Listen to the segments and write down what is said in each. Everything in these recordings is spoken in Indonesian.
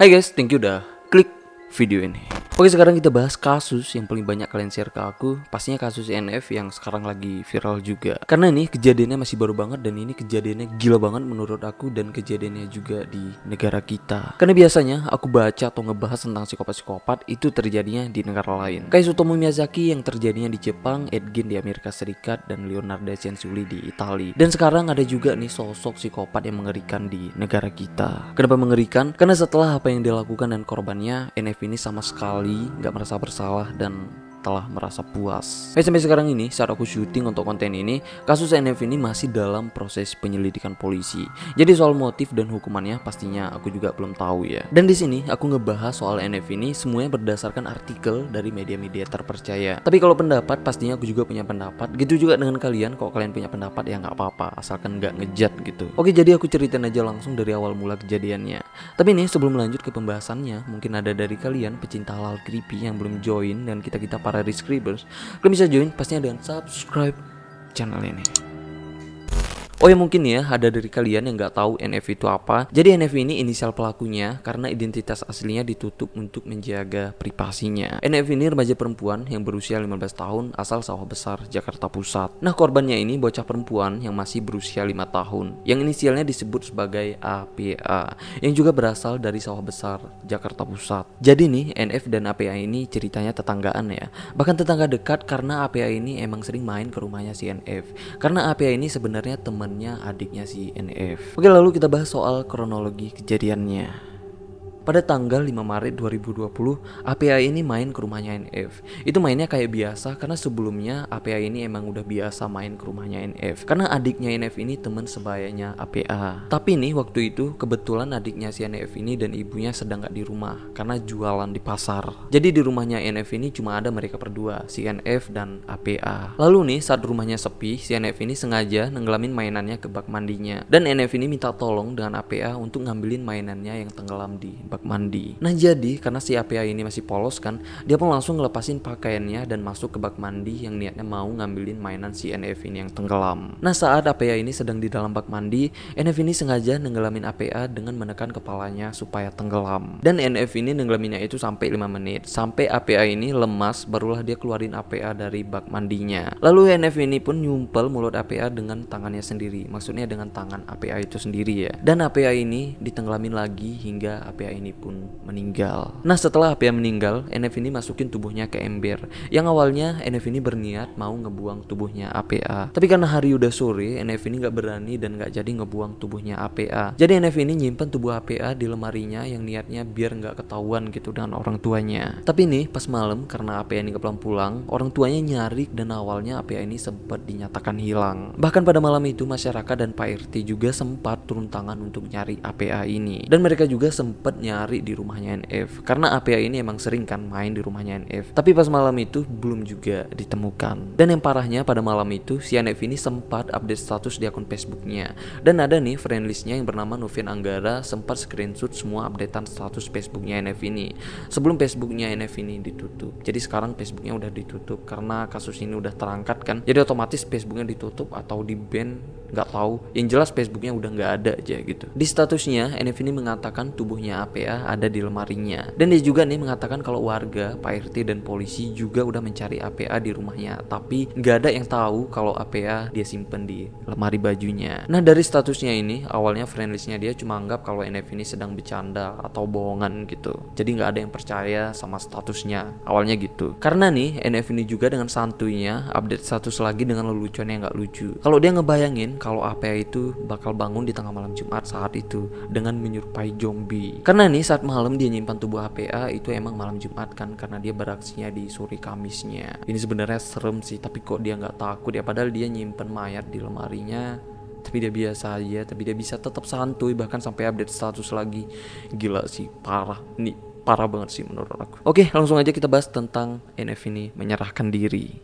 Hai guys, thank you udah klik video ini. Oke sekarang kita bahas kasus yang paling banyak kalian share ke aku Pastinya kasus NF yang sekarang lagi viral juga Karena nih kejadiannya masih baru banget dan ini kejadiannya gila banget menurut aku Dan kejadiannya juga di negara kita Karena biasanya aku baca atau ngebahas tentang psikopat-psikopat itu terjadinya di negara lain Kayak Sutomo Miyazaki yang terjadinya di Jepang, Edgin di Amerika Serikat, dan Leonardo Sensuli di Italia Dan sekarang ada juga nih sosok psikopat yang mengerikan di negara kita Kenapa mengerikan? Karena setelah apa yang dilakukan dan korbannya NF ini sama sekali kali nggak merasa bersalah dan telah merasa puas. Hey, eh, sampai sekarang ini saat aku syuting untuk konten ini, kasus NF ini masih dalam proses penyelidikan polisi. Jadi soal motif dan hukumannya pastinya aku juga belum tahu ya. Dan di sini aku ngebahas soal NF ini semuanya berdasarkan artikel dari media-media terpercaya. Tapi kalau pendapat pastinya aku juga punya pendapat. Gitu juga dengan kalian kalau kalian punya pendapat ya nggak apa-apa asalkan nggak ngejat gitu. Oke jadi aku ceritain aja langsung dari awal mula kejadiannya. Tapi nih sebelum lanjut ke pembahasannya, mungkin ada dari kalian pecinta halal creepy yang belum join dan kita-kita para rescribers kalian bisa join pastinya dengan subscribe channel ini Oh ya mungkin ya ada dari kalian yang nggak tahu NF itu apa. Jadi NF ini inisial pelakunya karena identitas aslinya ditutup untuk menjaga privasinya. NF ini remaja perempuan yang berusia 15 tahun asal Sawah Besar, Jakarta Pusat. Nah korbannya ini bocah perempuan yang masih berusia 5 tahun. Yang inisialnya disebut sebagai APA yang juga berasal dari Sawah Besar, Jakarta Pusat. Jadi nih NF dan APA ini ceritanya tetanggaan ya. Bahkan tetangga dekat karena APA ini emang sering main ke rumahnya si NF. Karena APA ini sebenarnya teman temannya adiknya si NF. Oke, lalu kita bahas soal kronologi kejadiannya. Pada tanggal 5 Maret 2020, API ini main ke rumahnya NF. Itu mainnya kayak biasa karena sebelumnya API ini emang udah biasa main ke rumahnya NF. Karena adiknya NF ini teman sebayanya APA. Tapi nih waktu itu kebetulan adiknya si NF ini dan ibunya sedang gak di rumah karena jualan di pasar. Jadi di rumahnya NF ini cuma ada mereka berdua, si NF dan APA. Lalu nih saat rumahnya sepi, si NF ini sengaja nenggelamin mainannya ke bak mandinya. Dan NF ini minta tolong dengan APA untuk ngambilin mainannya yang tenggelam di bak mandi. Nah jadi karena si APA ini masih polos kan, dia pun langsung ngelepasin pakaiannya dan masuk ke bak mandi yang niatnya mau ngambilin mainan si NF ini yang tenggelam. Nah saat APA ini sedang di dalam bak mandi, NF ini sengaja nenggelamin APA dengan menekan kepalanya supaya tenggelam. Dan NF ini nenggelaminnya itu sampai 5 menit, sampai APA ini lemas barulah dia keluarin APA dari bak mandinya. Lalu NF ini pun nyumpel mulut APA dengan tangannya sendiri, maksudnya dengan tangan APA itu sendiri ya. Dan APA ini ditenggelamin lagi hingga APA ini ini pun meninggal. Nah setelah Apia meninggal, NF ini masukin tubuhnya ke ember. Yang awalnya NF ini berniat mau ngebuang tubuhnya APA. Tapi karena hari udah sore, NF ini nggak berani dan nggak jadi ngebuang tubuhnya APA. Jadi NF ini nyimpan tubuh APA di lemarinya yang niatnya biar nggak ketahuan gitu dengan orang tuanya. Tapi nih pas malam karena APA ini kepelan pulang, orang tuanya nyari dan awalnya APA ini sempat dinyatakan hilang. Bahkan pada malam itu masyarakat dan Pak RT juga sempat turun tangan untuk nyari APA ini. Dan mereka juga sempat nyari nyari di rumahnya NF karena APA ini emang sering kan main di rumahnya NF tapi pas malam itu belum juga ditemukan dan yang parahnya pada malam itu si NF ini sempat update status di akun Facebooknya dan ada nih friend listnya yang bernama Novian Anggara sempat screenshot semua updatean status Facebooknya NF ini sebelum Facebooknya NF ini ditutup jadi sekarang Facebooknya udah ditutup karena kasus ini udah terangkat kan jadi otomatis Facebooknya ditutup atau di ban nggak tahu yang jelas Facebooknya udah nggak ada aja gitu di statusnya NF ini mengatakan tubuhnya A.P ya ada di lemarinya. Dan dia juga nih mengatakan kalau warga, Pak RT dan polisi juga udah mencari APA di rumahnya, tapi nggak ada yang tahu kalau APA dia simpen di lemari bajunya. Nah dari statusnya ini awalnya friendlistnya dia cuma anggap kalau NF ini sedang bercanda atau bohongan gitu. Jadi nggak ada yang percaya sama statusnya awalnya gitu. Karena nih NF ini juga dengan santunya update status lagi dengan lelucon yang nggak lucu. Kalau dia ngebayangin kalau APA itu bakal bangun di tengah malam Jumat saat itu dengan menyerupai zombie. Karena nih saat malam dia nyimpan tubuh HPA itu emang malam Jumat kan karena dia beraksinya di suri Kamisnya. Ini sebenarnya serem sih tapi kok dia nggak takut ya padahal dia nyimpan mayat di lemarinya tapi dia biasa aja tapi dia bisa tetap santuy bahkan sampai update status lagi gila sih parah nih parah banget sih menurut aku oke langsung aja kita bahas tentang NF ini menyerahkan diri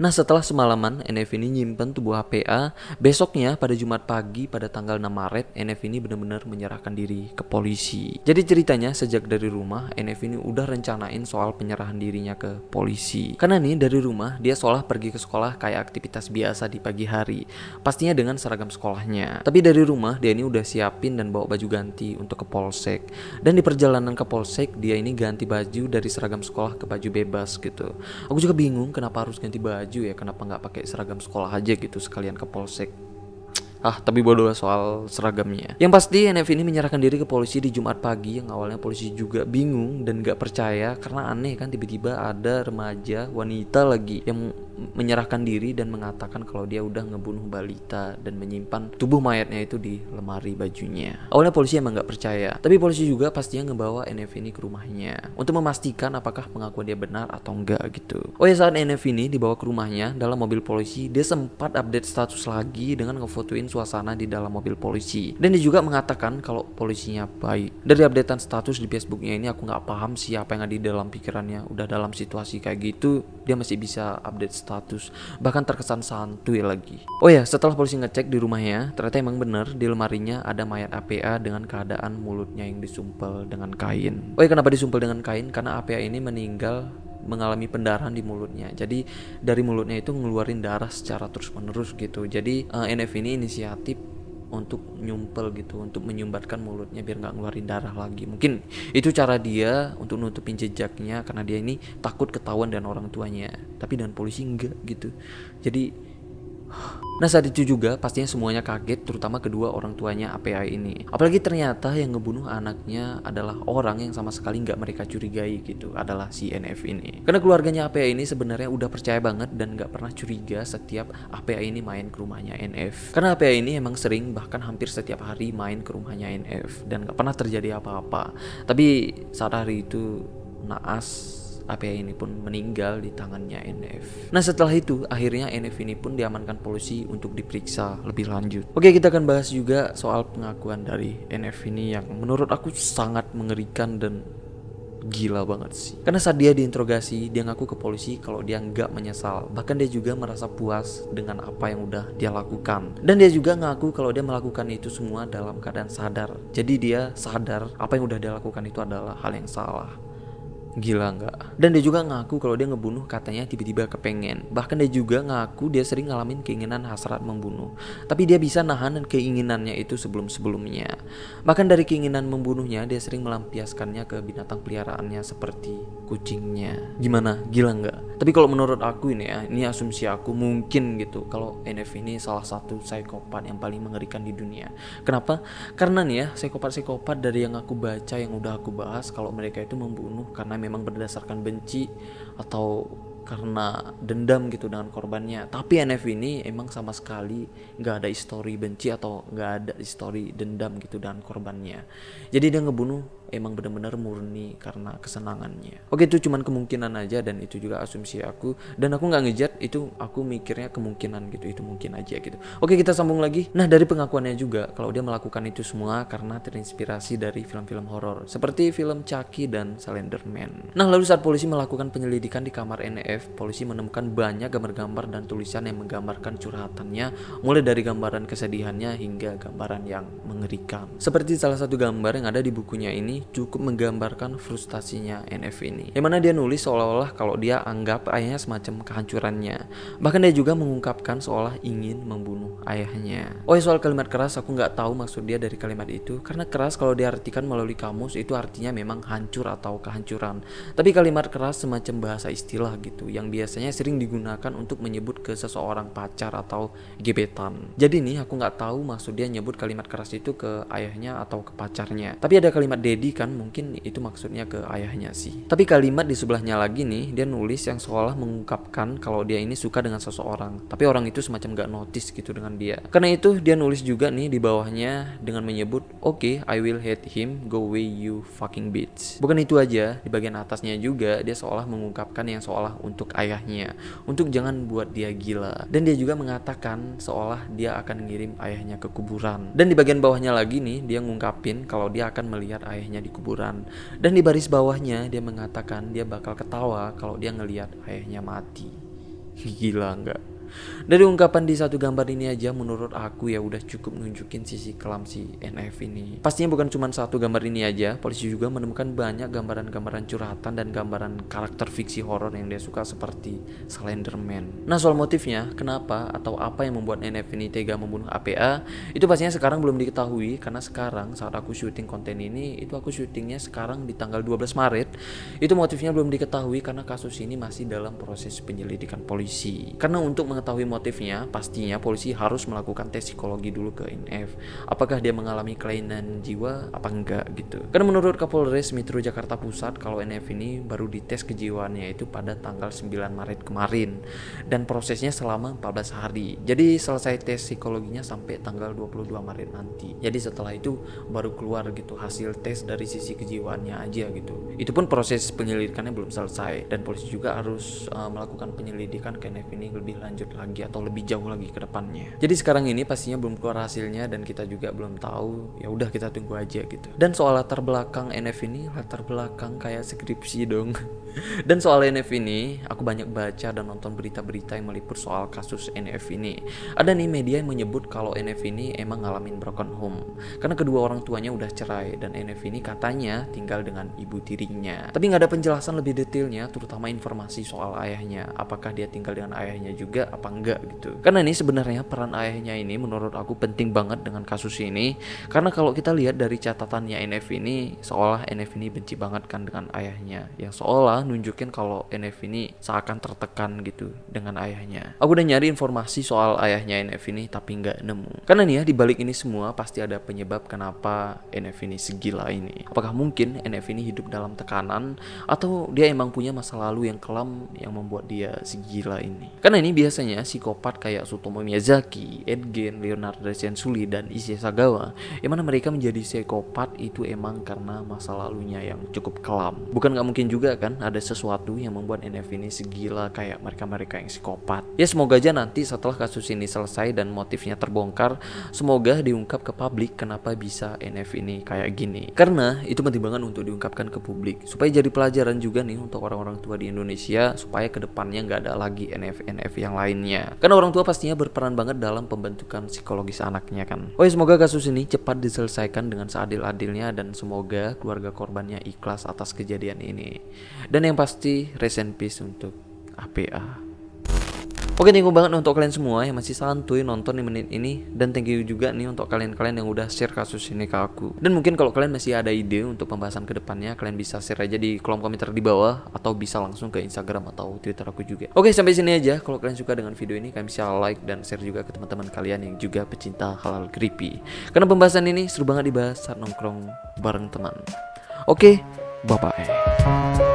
Nah setelah semalaman, NF ini nyimpen tubuh HPA. Besoknya pada Jumat pagi pada tanggal 6 Maret, NF ini benar-benar menyerahkan diri ke polisi. Jadi ceritanya sejak dari rumah, NF ini udah rencanain soal penyerahan dirinya ke polisi. Karena nih dari rumah, dia seolah pergi ke sekolah kayak aktivitas biasa di pagi hari. Pastinya dengan seragam sekolahnya. Tapi dari rumah, dia ini udah siapin dan bawa baju ganti untuk ke polsek. Dan di perjalanan ke polsek, dia ini ganti baju dari seragam sekolah ke baju bebas gitu. Aku juga bingung kenapa harus ganti baju baju ya kenapa nggak pakai seragam sekolah aja gitu sekalian ke polsek Ah, tapi bodoh soal seragamnya. Ya. Yang pasti NF ini menyerahkan diri ke polisi di Jumat pagi yang awalnya polisi juga bingung dan gak percaya karena aneh kan tiba-tiba ada remaja wanita lagi yang menyerahkan diri dan mengatakan kalau dia udah ngebunuh balita dan menyimpan tubuh mayatnya itu di lemari bajunya. Awalnya polisi emang gak percaya, tapi polisi juga pastinya ngebawa NF ini ke rumahnya untuk memastikan apakah pengakuan dia benar atau enggak gitu. Oh ya saat NF ini dibawa ke rumahnya dalam mobil polisi dia sempat update status lagi dengan ngefotoin suasana di dalam mobil polisi. Dan dia juga mengatakan kalau polisinya baik. Dari updatean status di Facebooknya ini aku nggak paham siapa yang ada di dalam pikirannya. Udah dalam situasi kayak gitu, dia masih bisa update status. Bahkan terkesan santuy lagi. Oh ya, setelah polisi ngecek di rumahnya, ternyata emang bener di lemarinya ada mayat APA dengan keadaan mulutnya yang disumpel dengan kain. Oh ya, kenapa disumpel dengan kain? Karena APA ini meninggal mengalami pendarahan di mulutnya. Jadi dari mulutnya itu ngeluarin darah secara terus-menerus gitu. Jadi uh, eh, NF ini inisiatif untuk nyumpel gitu untuk menyumbatkan mulutnya biar nggak ngeluarin darah lagi mungkin itu cara dia untuk nutupin jejaknya karena dia ini takut ketahuan dan orang tuanya tapi dan polisi enggak gitu jadi Nah saat itu juga pastinya semuanya kaget terutama kedua orang tuanya API ini. Apalagi ternyata yang ngebunuh anaknya adalah orang yang sama sekali nggak mereka curigai gitu adalah si NF ini. Karena keluarganya API ini sebenarnya udah percaya banget dan nggak pernah curiga setiap API ini main ke rumahnya NF. Karena API ini emang sering bahkan hampir setiap hari main ke rumahnya NF dan nggak pernah terjadi apa-apa. Tapi saat hari itu naas APA ya, ini pun meninggal di tangannya NF. Nah setelah itu akhirnya NF ini pun diamankan polisi untuk diperiksa lebih lanjut. Oke kita akan bahas juga soal pengakuan dari NF ini yang menurut aku sangat mengerikan dan gila banget sih. Karena saat dia diinterogasi, dia ngaku ke polisi kalau dia nggak menyesal. Bahkan dia juga merasa puas dengan apa yang udah dia lakukan. Dan dia juga ngaku kalau dia melakukan itu semua dalam keadaan sadar. Jadi dia sadar apa yang udah dia lakukan itu adalah hal yang salah. Gila nggak? Dan dia juga ngaku kalau dia ngebunuh katanya tiba-tiba kepengen. Bahkan dia juga ngaku dia sering ngalamin keinginan hasrat membunuh. Tapi dia bisa nahan keinginannya itu sebelum-sebelumnya. Bahkan dari keinginan membunuhnya dia sering melampiaskannya ke binatang peliharaannya seperti kucingnya. Gimana? Gila nggak? Tapi kalau menurut aku ini ya, ini asumsi aku mungkin gitu kalau NF ini salah satu psikopat yang paling mengerikan di dunia. Kenapa? Karena nih ya, psikopat-psikopat dari yang aku baca yang udah aku bahas kalau mereka itu membunuh karena memang berdasarkan benci atau karena dendam gitu dengan korbannya tapi NF ini emang sama sekali nggak ada histori benci atau nggak ada histori dendam gitu dengan korbannya jadi dia ngebunuh emang bener-bener murni karena kesenangannya oke itu cuman kemungkinan aja dan itu juga asumsi aku dan aku nggak ngejat itu aku mikirnya kemungkinan gitu itu mungkin aja gitu oke kita sambung lagi nah dari pengakuannya juga kalau dia melakukan itu semua karena terinspirasi dari film-film horor seperti film Chucky dan Slenderman nah lalu saat polisi melakukan penyelidikan di kamar NF WWF, polisi menemukan banyak gambar-gambar dan tulisan yang menggambarkan curhatannya, mulai dari gambaran kesedihannya hingga gambaran yang mengerikan. Seperti salah satu gambar yang ada di bukunya ini cukup menggambarkan frustasinya NF ini. Yang mana dia nulis seolah-olah kalau dia anggap ayahnya semacam kehancurannya. Bahkan dia juga mengungkapkan seolah ingin membunuh ayahnya. Oh ya soal kalimat keras aku nggak tahu maksud dia dari kalimat itu karena keras kalau diartikan melalui kamus itu artinya memang hancur atau kehancuran. Tapi kalimat keras semacam bahasa istilah gitu gitu yang biasanya sering digunakan untuk menyebut ke seseorang pacar atau gebetan. Jadi nih aku nggak tahu maksud dia nyebut kalimat keras itu ke ayahnya atau ke pacarnya. Tapi ada kalimat daddy kan mungkin itu maksudnya ke ayahnya sih. Tapi kalimat di sebelahnya lagi nih dia nulis yang seolah mengungkapkan kalau dia ini suka dengan seseorang. Tapi orang itu semacam nggak notice gitu dengan dia. Karena itu dia nulis juga nih di bawahnya dengan menyebut oke okay, I will hate him go away you fucking bitch. Bukan itu aja di bagian atasnya juga dia seolah mengungkapkan yang seolah untuk ayahnya untuk jangan buat dia gila dan dia juga mengatakan seolah dia akan ngirim ayahnya ke kuburan dan di bagian bawahnya lagi nih dia ngungkapin kalau dia akan melihat ayahnya di kuburan dan di baris bawahnya dia mengatakan dia bakal ketawa kalau dia ngelihat ayahnya mati gila nggak dari ungkapan di satu gambar ini aja menurut aku ya udah cukup nunjukin sisi kelam si NF ini. Pastinya bukan cuma satu gambar ini aja, polisi juga menemukan banyak gambaran-gambaran curhatan dan gambaran karakter fiksi horor yang dia suka seperti Slenderman. Nah soal motifnya, kenapa atau apa yang membuat NF ini tega membunuh APA, itu pastinya sekarang belum diketahui karena sekarang saat aku syuting konten ini, itu aku syutingnya sekarang di tanggal 12 Maret, itu motifnya belum diketahui karena kasus ini masih dalam proses penyelidikan polisi. Karena untuk meng mengetahui motifnya, pastinya polisi harus melakukan tes psikologi dulu ke NF. Apakah dia mengalami kelainan jiwa apa enggak gitu. Karena menurut Kapolres Metro Jakarta Pusat kalau NF ini baru dites kejiwaannya itu pada tanggal 9 Maret kemarin dan prosesnya selama 14 hari. Jadi selesai tes psikologinya sampai tanggal 22 Maret nanti. Jadi setelah itu baru keluar gitu hasil tes dari sisi kejiwaannya aja gitu. Itu pun proses penyelidikannya belum selesai dan polisi juga harus uh, melakukan penyelidikan ke NF ini lebih lanjut lagi atau lebih jauh lagi ke depannya. Jadi sekarang ini pastinya belum keluar hasilnya dan kita juga belum tahu. Ya udah kita tunggu aja gitu. Dan soal latar belakang NF ini latar belakang kayak skripsi dong. dan soal NF ini aku banyak baca dan nonton berita-berita yang meliput soal kasus NF ini. Ada nih media yang menyebut kalau NF ini emang ngalamin broken home karena kedua orang tuanya udah cerai dan NF ini katanya tinggal dengan ibu tirinya. Tapi nggak ada penjelasan lebih detailnya terutama informasi soal ayahnya. Apakah dia tinggal dengan ayahnya juga? apa enggak gitu karena ini sebenarnya peran ayahnya ini menurut aku penting banget dengan kasus ini karena kalau kita lihat dari catatannya NF ini seolah NF ini benci banget kan dengan ayahnya yang seolah nunjukin kalau NF ini seakan tertekan gitu dengan ayahnya aku udah nyari informasi soal ayahnya NF ini tapi nggak nemu karena nih ya dibalik ini semua pasti ada penyebab kenapa NF ini segila ini apakah mungkin NF ini hidup dalam tekanan atau dia emang punya masa lalu yang kelam yang membuat dia segila ini karena ini biasanya biasanya psikopat kayak Sutomo Miyazaki, Edgen, Leonardo da Vinci, dan Issei Sagawa, yang mana mereka menjadi psikopat itu emang karena masa lalunya yang cukup kelam. Bukan nggak mungkin juga kan ada sesuatu yang membuat NF ini segila kayak mereka-mereka yang psikopat. Ya semoga aja nanti setelah kasus ini selesai dan motifnya terbongkar, semoga diungkap ke publik kenapa bisa NF ini kayak gini. Karena itu penting banget untuk diungkapkan ke publik, supaya jadi pelajaran juga nih untuk orang-orang tua di Indonesia, supaya kedepannya nggak ada lagi NF-NF yang lain lainnya. Karena orang tua pastinya berperan banget dalam pembentukan psikologis anaknya kan. Oh ya semoga kasus ini cepat diselesaikan dengan seadil-adilnya dan semoga keluarga korbannya ikhlas atas kejadian ini. Dan yang pasti rest in peace untuk APA. Oke, thank you banget untuk kalian semua yang masih santuy nonton di menit ini dan thank you juga nih untuk kalian-kalian yang udah share kasus ini ke aku. Dan mungkin kalau kalian masih ada ide untuk pembahasan kedepannya, kalian bisa share aja di kolom komentar di bawah atau bisa langsung ke Instagram atau Twitter aku juga. Oke, sampai sini aja. Kalau kalian suka dengan video ini, kalian bisa like dan share juga ke teman-teman kalian yang juga pecinta halal creepy. Karena pembahasan ini seru banget dibahas saat nongkrong bareng teman. Oke, bye-bye.